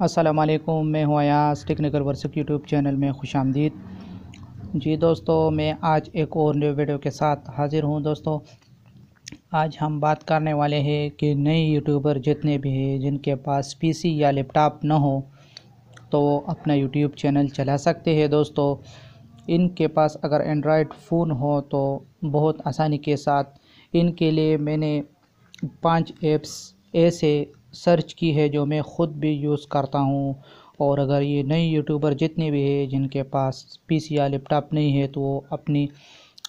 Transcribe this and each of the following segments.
वालेकुम मैं हूँ अयास टेक्निकल वर्सक यूट्यूब चैनल में खुश आमदीद जी दोस्तों मैं आज एक और न्यू वीडियो के साथ हाज़िर हूँ दोस्तों आज हम बात करने वाले हैं कि नए यूट्यूबर जितने भी हैं जिनके पास पीसी या लैपटॉप ना हो तो अपना यूट्यूब चैनल चला सकते हैं दोस्तों इनके पास अगर एंड्रॉयड फ़ोन हो तो बहुत आसानी के साथ इनके लिए मैंने पाँच ऐप्स ऐसे सर्च की है जो मैं ख़ुद भी यूज़ करता हूँ और अगर ये नए यूट्यूबर जितने भी हैं जिनके पास पीसी या लैपटॉप नहीं है तो वो अपनी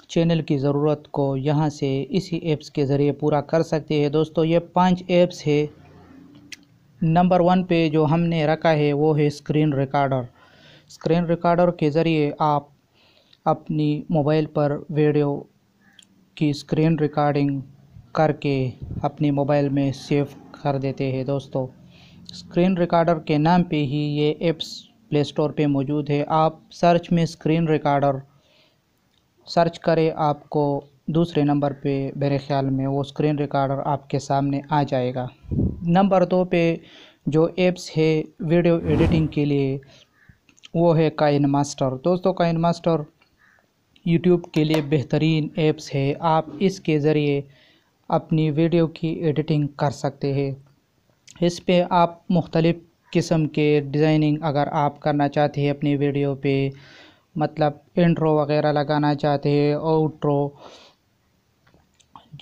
चैनल की ज़रूरत को यहाँ से इसी ऐप्स के ज़रिए पूरा कर सकते हैं दोस्तों ये पांच ऐप्स है नंबर वन पे जो हमने रखा है वो है स्क्रीन रिकॉर्डर स्क्रीन रिकॉर्डर के ज़रिए आप अपनी मोबाइल पर वीडियो की स्क्रीन रिकॉर्डिंग करके अपने मोबाइल में सेव कर देते हैं दोस्तों स्क्रीन रिकॉर्डर के नाम पे ही ये एप्स प्ले स्टोर पर मौजूद है आप सर्च में स्क्रीन रिकॉर्डर सर्च करें आपको दूसरे नंबर पे मेरे ख्याल में वो स्क्रीन रिकॉर्डर आपके सामने आ जाएगा नंबर दो पे जो एप्स है वीडियो एडिटिंग के लिए वो है काइन मास्टर दोस्तों काइन मास्टर यूट्यूब के लिए बेहतरीन ऐप्स है आप इसके ज़रिए अपनी वीडियो की एडिटिंग कर सकते हैं इस पे आप मुख्तलिफ़ किस्म के डिज़ाइनिंग अगर आप करना चाहते हैं अपनी वीडियो पे मतलब इंट्रो वगैरह लगाना चाहते हैं आउट्रो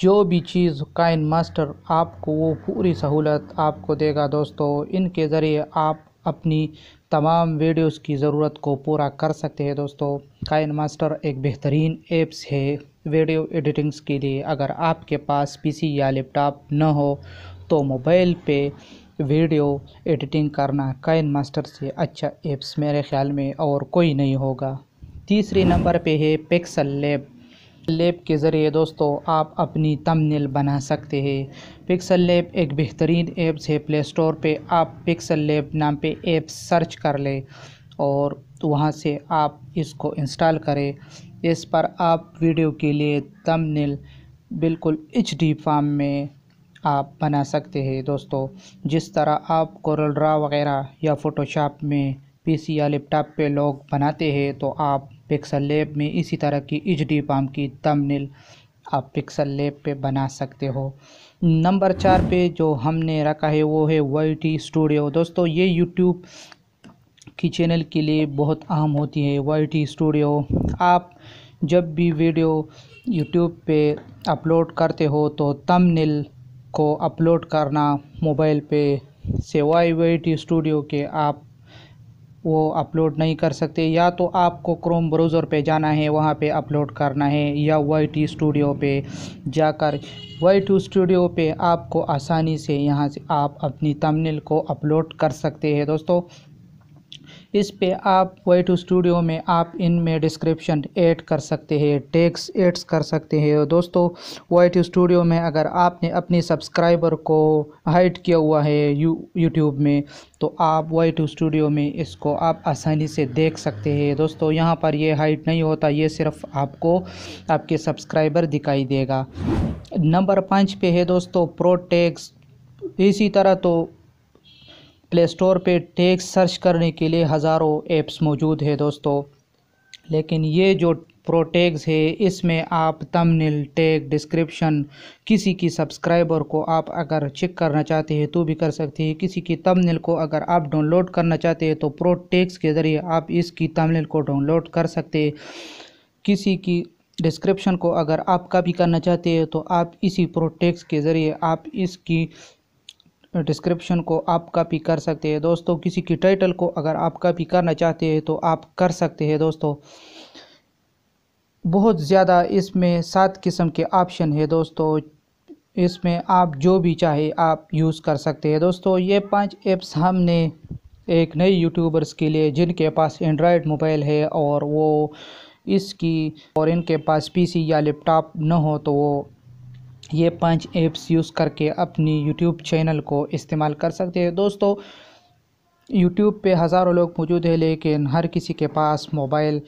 जो भी चीज़ काइन मास्टर आपको वो पूरी सहूलत आपको देगा दोस्तों इनके ज़रिए आप अपनी तमाम वीडियोस की ज़रूरत को पूरा कर सकते हैं दोस्तों काइन मास्टर एक बेहतरीन ऐप्स है वीडियो एडिटिंग्स के लिए अगर आपके पास पीसी या लैपटॉप न हो तो मोबाइल पे वीडियो एडिटिंग करना काइन मास्टर से अच्छा ऐप्स मेरे ख्याल में और कोई नहीं होगा तीसरे नंबर पे है पिक्सल लैब लेप के ज़रिए दोस्तों आप अपनी तमनिल बना सकते हैं पिक्सल लेप एक बेहतरीन ऐप्स है प्ले स्टोर पर आप पिक्सल लेप नाम पे ऐप सर्च कर लें और वहाँ से आप इसको इंस्टॉल करें इस पर आप वीडियो के लिए तमनिल बिल्कुल एच डी फॉर्म में आप बना सकते हैं दोस्तों जिस तरह आप कोरल ड्रा वगैरह या फ़ोटोशॉप में पीसी या लैपटॉप पे लोग बनाते हैं तो आप पिक्सल लेप में इसी तरह की एच डी पाम की तमनिल आप पिक्सल लेप पे बना सकते हो नंबर चार पे जो हमने रखा है वो है वाई टी स्टूडियो दोस्तों ये यूट्यूब की चैनल के लिए बहुत अहम होती है वाई टी स्टूडियो आप जब भी वीडियो यूट्यूब पे अपलोड करते हो तो तमनिल को अपलोड करना मोबाइल पे से वाई वाई टी स्टूडियो के आप वो अपलोड नहीं कर सकते या तो आपको क्रोम ब्राउज़र पे जाना है वहाँ पे अपलोड करना है या वाई टी स्टूडियो पे जाकर वाई टू स्टूडियो पे आपको आसानी से यहाँ से आप अपनी तमनिल को अपलोड कर सकते हैं दोस्तों इस पे आप वाई टू स्टूडियो में आप इनमें डिस्क्रिप्शन ऐड कर सकते हैं टैक्स एड्स कर सकते हैं दोस्तों वाई टू स्टूडियो में अगर आपने अपने सब्सक्राइबर को हाइड किया हुआ है यू यूट्यूब में तो आप वाई टू स्टूडियो में इसको आप आसानी से देख सकते हैं दोस्तों यहाँ पर ये हाइट नहीं होता ये सिर्फ आपको आपके सब्सक्राइबर दिखाई देगा नंबर पाँच पे है दोस्तों प्रोटेक्स इसी तरह तो प्ले स्टोर पर टेक्स सर्च करने के लिए हज़ारों ऐप्स मौजूद है दोस्तों लेकिन ये जो प्रोटेक्स है इसमें आप तमनिल टैग डिस्क्रिप्शन किसी की सब्सक्राइबर को आप अगर चेक करना चाहते हैं तो भी कर सकते हैं किसी की तमनिल को अगर आप डाउनलोड करना चाहते हैं तो प्रोटेक्स के ज़रिए आप इसकी तमनिल को डाउनलोड कर सकते हैं किसी की डिस्क्रिप्शन को अगर आप कॉपी करना चाहते हैं तो आप इसी प्रोटेक्स के ज़रिए आप इसकी डिस्क्रिप्शन को आप कॉपी कर सकते हैं दोस्तों किसी की टाइटल को अगर आप कॉपी करना चाहते हैं तो आप कर सकते हैं दोस्तों बहुत ज़्यादा इसमें सात किस्म के ऑप्शन है दोस्तों इसमें आप जो भी चाहे आप यूज़ कर सकते हैं दोस्तों ये पांच ऐप्स हमने एक नए यूट्यूबर्स के लिए जिनके पास एंड्रॉयड मोबाइल है और वो इसकी और इनके पास पीसी या लैपटॉप न हो तो वो ये पांच ऐप्स यूज़ करके अपनी यूट्यूब चैनल को इस्तेमाल कर सकते हैं दोस्तों यूट्यूब पे हज़ारों लोग मौजूद है लेकिन हर किसी के पास मोबाइल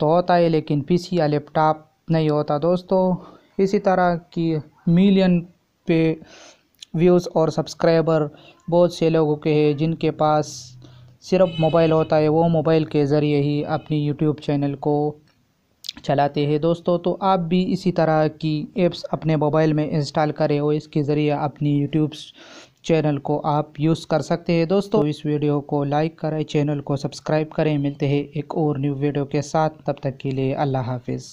तो होता है लेकिन पीसी या लैपटॉप नहीं होता दोस्तों इसी तरह की मिलियन पे व्यूज़ और सब्सक्राइबर बहुत से लोगों के हैं जिनके पास सिर्फ मोबाइल होता है वो मोबाइल के ज़रिए ही अपनी यूट्यूब चैनल को चलाते हैं दोस्तों तो आप भी इसी तरह की एप्स अपने मोबाइल में इंस्टॉल करें और इसके ज़रिए अपनी यूट्यूब चैनल को आप यूज़ कर सकते हैं दोस्तों इस वीडियो को लाइक करें चैनल को सब्सक्राइब करें मिलते हैं एक और न्यू वीडियो के साथ तब तक के लिए अल्लाह हाफिज़